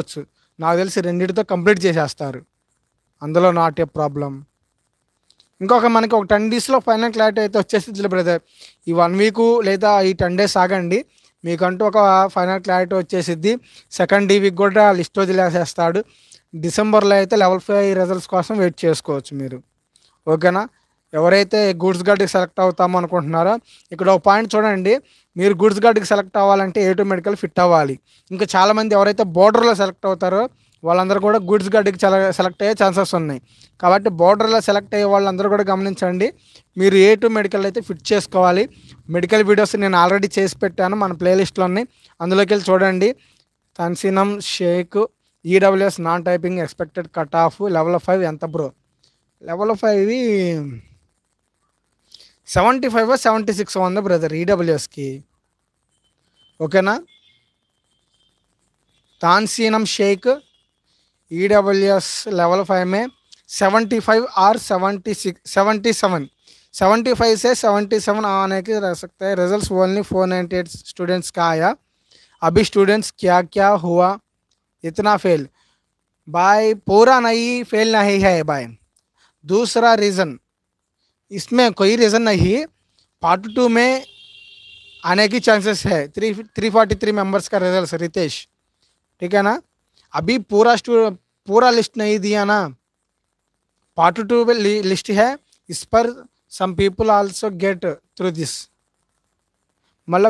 వచ్చు నాకు తెలిసి రెండింటితో కంప్లీట్ చేసేస్తారు అందులో నాట్ ఏ ప్రాబ్లం ఇంకొక మనకి ఒక టెన్ డేస్లో ఫైనల్ క్లారిటీ అయితే వచ్చేసి బ్రదర్ ఈ వన్ వీక్ లేదా ఈ టెన్ డేస్ ఆగండి మీకంటూ ఒక ఫైనల్ క్లారిటీ వచ్చేసిద్ది సెకండ్ ఈ వీక్ కూడా లిస్ట్ వదిలేసేస్తాడు డిసెంబర్లో అయితే లెవెల్ ఫైవ్ రిజల్ట్స్ కోసం వెయిట్ చేసుకోవచ్చు మీరు ఓకేనా ఎవరైతే గూడ్స్ గార్డ్కి సెలెక్ట్ అవుతామో అనుకుంటున్నారో ఇక్కడ ఒక పాయింట్ చూడండి మీరు గూడ్స్ గార్డ్కి సెలెక్ట్ అవ్వాలంటే ఏటూ మెడికల్ ఫిట్ అవ్వాలి ఇంకా చాలామంది ఎవరైతే బోర్డర్లో సెలెక్ట్ అవుతారో వాళ్ళందరూ కూడా గూడ్స్ గార్డ్కి సెలెక్ట్ అయ్యే ఛాన్సెస్ ఉన్నాయి కాబట్టి బోర్డర్లో సెలెక్ట్ అయ్యే వాళ్ళందరూ కూడా గమనించండి మీరు ఏ టు మెడికల్ అయితే ఫిట్ చేసుకోవాలి మెడికల్ వీడియోస్ నేను ఆల్రెడీ చేసి పెట్టాను మన ప్లేలిస్ట్లో ఉన్నాయి అందులోకి వెళ్ళి చూడండి తన్సినం Shaikh EWS non typing expected cut off level five ఎంత bro level five seventy five seventy six వంద బ్రదర్ ఈడబ్ల్యూఎస్కి ఓకేనా తాన్సీనం शेख ఈడబ్ల్యూఎస్ लेवल फाइव में seventy five or seventy six seventy seven seventy five से सेवेंटी सेवन आने के रह सकते हैं result only four ninety eight students का आया अभी स्टूडेंट्स क्या क्या हुआ इतना फेल भाई पूरा नहीं फेल नहीं है भाई दूसरा रीज़न इसमें कोई रीज़न नहीं पार्ट टू में आने की चांसेस है three three forty three members का रिजल्ट रितेश ठीक है ना अभी पूरा पूरा लिस्ट नहीं दिया ना पार्ट टू में लिस्ट है इस पर some people also get through this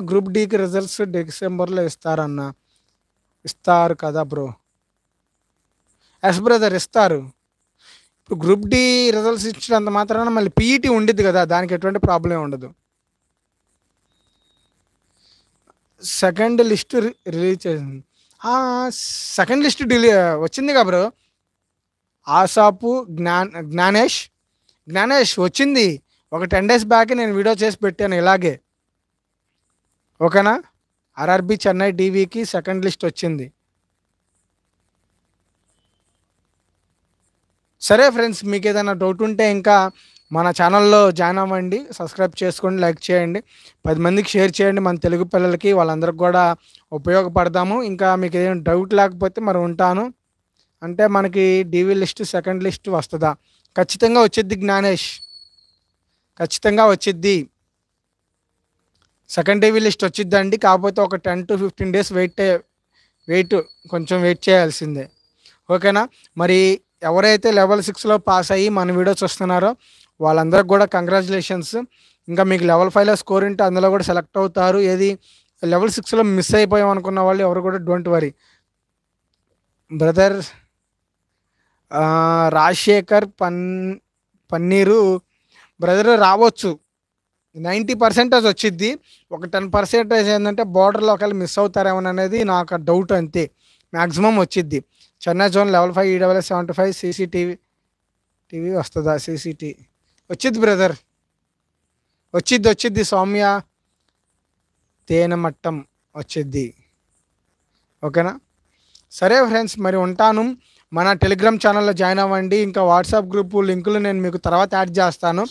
group D డీకి रिजल्ट డిసెంబర్లో ఇస్తారన్న इतार कदा ब्रो एस ब्रदर ఇస్తారు ఇప్పుడు గ్రూప్ డి రిజల్ట్స్ ఇచ్చినంత మాత్రాన మళ్ళీ పీఈటీ e ఉండిద్ది కదా దానికి ఎటువంటి ప్రాబ్లం ఉండదు సెకండ్ లిస్ట్ రిలీజ్ చేసింది సెకండ్ లిస్ట్ డిలీ వచ్చింది బ్రో ఆసాపు జ్ఞా జ్ఞానేష్ జ్ఞానేష్ వచ్చింది ఒక టెన్ డేస్ బ్యాక్ నేను వీడియో చేసి పెట్టాను ఇలాగే ఓకేనా ఆర్ఆర్బి చెన్నై టీవీకి సెకండ్ లిస్ట్ వచ్చింది సరే ఫ్రెండ్స్ మీకు ఏదైనా డౌట్ ఉంటే ఇంకా మన ఛానల్లో జాయిన్ అవ్వండి సబ్స్క్రైబ్ చేసుకోండి లైక్ చేయండి పది మందికి షేర్ చేయండి మన తెలుగు పిల్లలకి వాళ్ళందరికి కూడా ఉపయోగపడదాము ఇంకా మీకు ఏదైనా డౌట్ లేకపోతే మరి ఉంటాను అంటే మనకి డీవీ లిస్ట్ సెకండ్ లిస్ట్ వస్తుందా ఖచ్చితంగా వచ్చిద్ది జ్ఞానేష్ ఖచ్చితంగా వచ్చిద్ది సెకండ్ డీవీ లిస్ట్ వచ్చిద్దండి కాకపోతే ఒక ten to fifteen days wait wait కొంచెం వెయిట్ చేయాల్సిందే ఓకేనా మరి ఎవరైతే లెవెల్ సిక్స్లో పాస్ అయ్యి మన వీడియో చూస్తున్నారో వాళ్ళందరికి కూడా కంగ్రాచులేషన్స్ ఇంకా మీకు లెవెల్ ఫైవ్లో స్కోర్ ఉంటే అందులో కూడా సెలెక్ట్ అవుతారు ఏది లెవెల్ సిక్స్లో మిస్ అయిపోయాం అనుకున్న వాళ్ళు ఎవరు కూడా డోంట్ వరీ బ్రదర్ రాజశేఖర్ పన్ పన్నీరు బ్రదర్ రావచ్చు నైంటీ పర్సెంటేజ్ వచ్చిద్ది ఒక టెన్ పర్సెంటేజ్ ఏంటంటే బార్డర్లో ఒకవేళ మిస్ అవుతారేమో అనేది నాకు డౌట్ అంతే మ్యాక్సిమం వచ్చిద్ది Chennai zone level five EWS seventy five CCTV TV వస్తుందా సీసీటీ వచ్చింది బ్రదర్ వచ్చిద్ది వచ్చిద్ది సౌమ్య తేనె మట్టం వచ్చిద్ది ఓకేనా సరే ఫ్రెండ్స్ మరి ఉంటాను మన టెలిగ్రామ్ ఛానల్లో జాయిన్ అవ్వండి ఇంకా వాట్సాప్ గ్రూపు లింకులు నేను మీకు తర్వాత యాడ్ చేస్తాను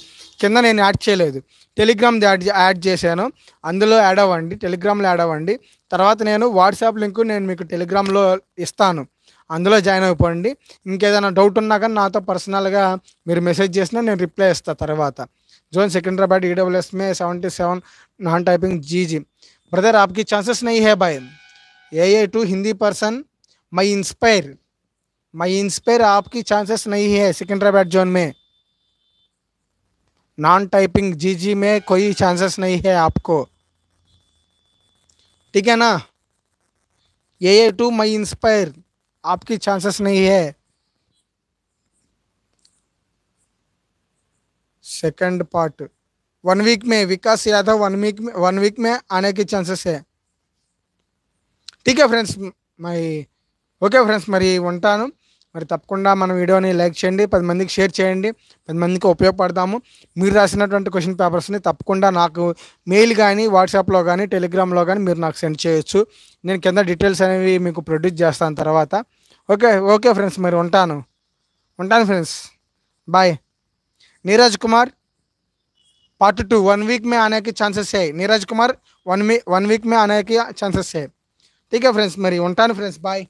కింద నేను యాడ్ చేయలేదు టెలిగ్రామ్ యాడ్ యాడ్ చేశాను అందులో యాడ్ అవ్వండి టెలిగ్రామ్లో యాడ్ అవ్వండి తర్వాత నేను వాట్సాప్ లింకు నేను మీకు టెలిగ్రామ్లో ఇస్తాను अंदर जॉन అయిపోండి ఇంకేదైనా डाक ना तो पर्सनल मेसेजा మీరు మెసేజ్ చేసినా నేను రిప్లై ఇస్తాను తర్వాత में सेवेंटी सेवन टाइपिंग जी जी ब्रदर आपकी चांसेस नहीं है भाई A A two Hindi person may inspire may inspire आपकी चांसेस नहीं है बैड जोन में नॉन टाइपिंग जी जी में कोई चांसेस नहीं है आपको ठीक है ना A A two may inspire आपकी चांसेस नहीं है सेकंड पार्ट वन वीक में विकास यादव वन वीक में वन वीक में आने की चांसेस है ठीक है फ्रेंड्स मैं ओके फ्रेंड्स मरी उठा మరి తప్పకుండా మన వీడియోని లైక్ చేయండి పది మందికి షేర్ చేయండి పది మందికి ఉపయోగపడతాము మీరు రాసినటువంటి క్వశ్చన్ పేపర్స్ని తప్పకుండా నాకు మెయిల్ కానీ వాట్సాప్లో కానీ టెలిగ్రామ్లో కానీ మీరు నాకు సెండ్ చేయొచ్చు నేను కింద డీటెయిల్స్ అనేవి మీకు ప్రొడ్యూస్ చేస్తాను తర్వాత ఓకే ఓకే ఫ్రెండ్స్ మరి ఉంటాను ఉంటాను friends bye Neeraj Kumar part two one week మే आने ఛాన్సెస్ चांसेस है Kumar one one one week మే आने ఛాన్సెస్ चांसेस ఠీక్ ఫ్రెండ్స్ మరి ఉంటాను ఫ్రెండ్స్ బాయ్